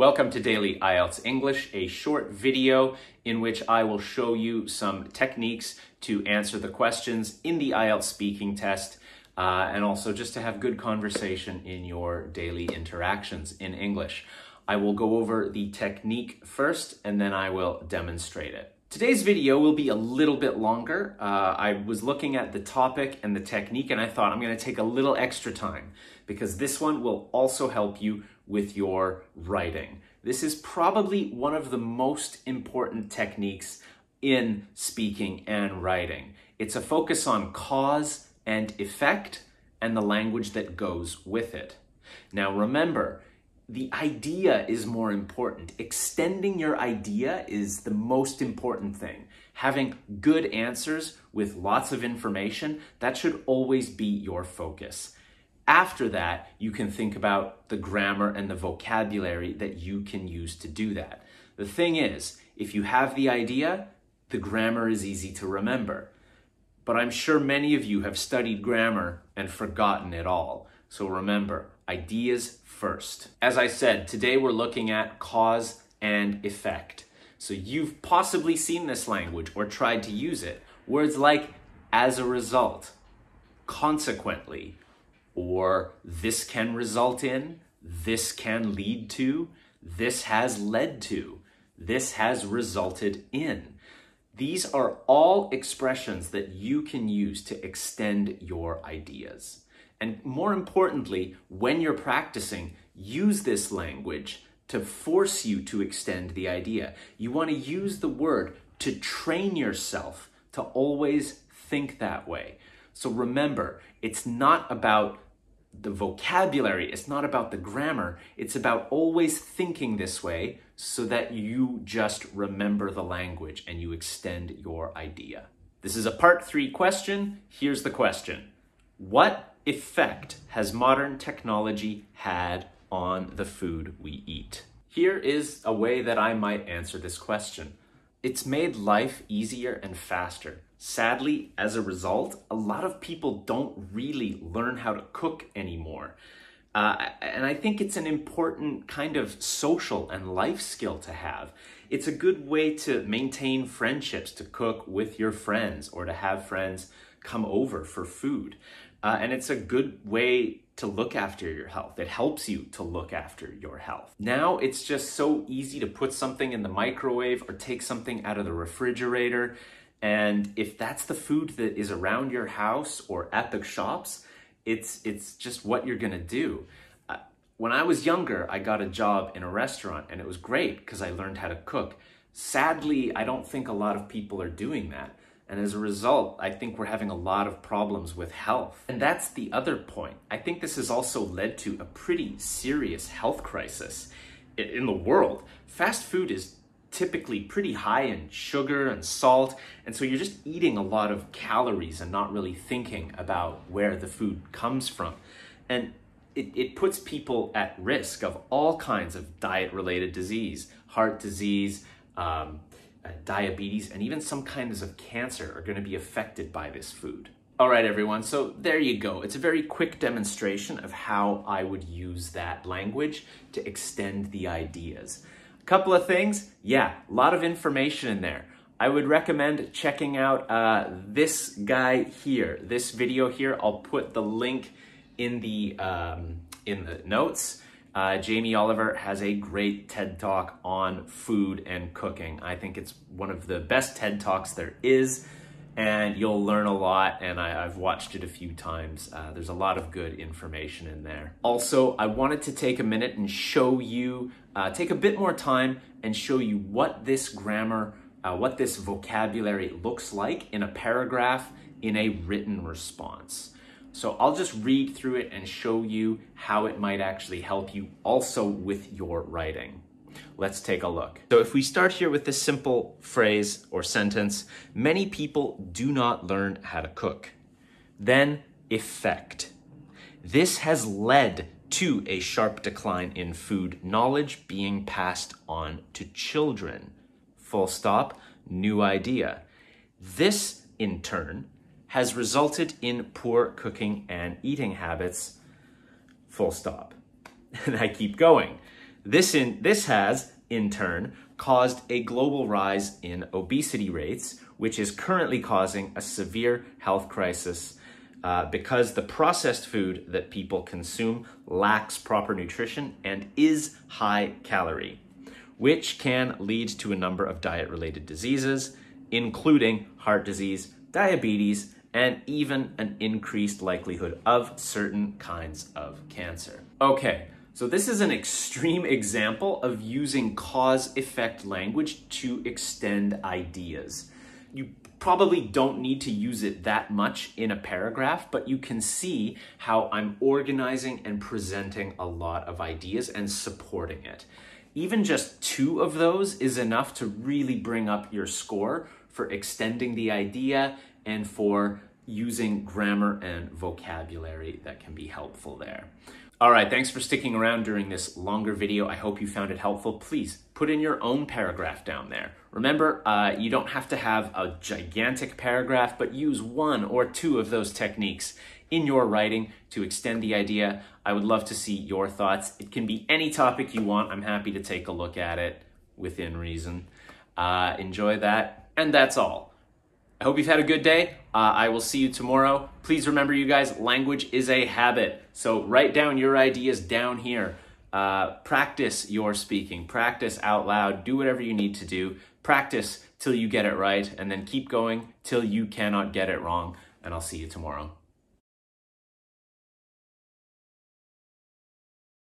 Welcome to Daily IELTS English, a short video in which I will show you some techniques to answer the questions in the IELTS speaking test uh, and also just to have good conversation in your daily interactions in English. I will go over the technique first and then I will demonstrate it. Today's video will be a little bit longer. Uh, I was looking at the topic and the technique and I thought I'm gonna take a little extra time because this one will also help you with your writing. This is probably one of the most important techniques in speaking and writing. It's a focus on cause and effect and the language that goes with it. Now remember, the idea is more important. Extending your idea is the most important thing. Having good answers with lots of information, that should always be your focus. After that, you can think about the grammar and the vocabulary that you can use to do that. The thing is, if you have the idea, the grammar is easy to remember. But I'm sure many of you have studied grammar and forgotten it all. So remember, ideas first. As I said, today we're looking at cause and effect. So you've possibly seen this language or tried to use it. Words like as a result, consequently, or this can result in, this can lead to, this has led to, this has resulted in. These are all expressions that you can use to extend your ideas. And more importantly, when you're practicing, use this language to force you to extend the idea. You want to use the word to train yourself to always think that way. So remember, it's not about the vocabulary, it's not about the grammar, it's about always thinking this way so that you just remember the language and you extend your idea. This is a part three question. Here's the question What effect has modern technology had on the food we eat? Here is a way that I might answer this question. It's made life easier and faster. Sadly, as a result, a lot of people don't really learn how to cook anymore. Uh, and I think it's an important kind of social and life skill to have. It's a good way to maintain friendships, to cook with your friends, or to have friends come over for food. Uh, and it's a good way to look after your health. It helps you to look after your health. Now it's just so easy to put something in the microwave or take something out of the refrigerator. And if that's the food that is around your house or at the shops, it's, it's just what you're gonna do. Uh, when I was younger, I got a job in a restaurant and it was great because I learned how to cook. Sadly, I don't think a lot of people are doing that. And as a result, I think we're having a lot of problems with health. And that's the other point. I think this has also led to a pretty serious health crisis in the world. Fast food is typically pretty high in sugar and salt, and so you're just eating a lot of calories and not really thinking about where the food comes from. And it, it puts people at risk of all kinds of diet related disease, heart disease, um, uh, diabetes, and even some kinds of cancer are going to be affected by this food. All right, everyone, so there you go. It's a very quick demonstration of how I would use that language to extend the ideas. A couple of things, yeah, a lot of information in there. I would recommend checking out uh, this guy here, this video here. I'll put the link in the, um, in the notes. Uh, Jamie Oliver has a great TED Talk on food and cooking. I think it's one of the best TED Talks there is, and you'll learn a lot, and I, have watched it a few times. Uh, there's a lot of good information in there. Also, I wanted to take a minute and show you, uh, take a bit more time and show you what this grammar, uh, what this vocabulary looks like in a paragraph in a written response. So I'll just read through it and show you how it might actually help you also with your writing. Let's take a look. So if we start here with this simple phrase or sentence, many people do not learn how to cook. Then effect. This has led to a sharp decline in food knowledge being passed on to children. Full stop, new idea. This in turn has resulted in poor cooking and eating habits, full stop. And I keep going. This, in, this has, in turn, caused a global rise in obesity rates, which is currently causing a severe health crisis uh, because the processed food that people consume lacks proper nutrition and is high calorie, which can lead to a number of diet related diseases, including heart disease, diabetes, and even an increased likelihood of certain kinds of cancer. Okay, so this is an extreme example of using cause-effect language to extend ideas. You probably don't need to use it that much in a paragraph, but you can see how I'm organizing and presenting a lot of ideas and supporting it. Even just two of those is enough to really bring up your score for extending the idea and for using grammar and vocabulary that can be helpful there. All right, thanks for sticking around during this longer video. I hope you found it helpful. Please put in your own paragraph down there. Remember, uh, you don't have to have a gigantic paragraph, but use one or two of those techniques in your writing to extend the idea. I would love to see your thoughts. It can be any topic you want. I'm happy to take a look at it within reason. Uh, enjoy that. And that's all. I hope you've had a good day. Uh, I will see you tomorrow. Please remember, you guys, language is a habit. So write down your ideas down here. Uh, practice your speaking, practice out loud, do whatever you need to do. Practice till you get it right, and then keep going till you cannot get it wrong. And I'll see you tomorrow.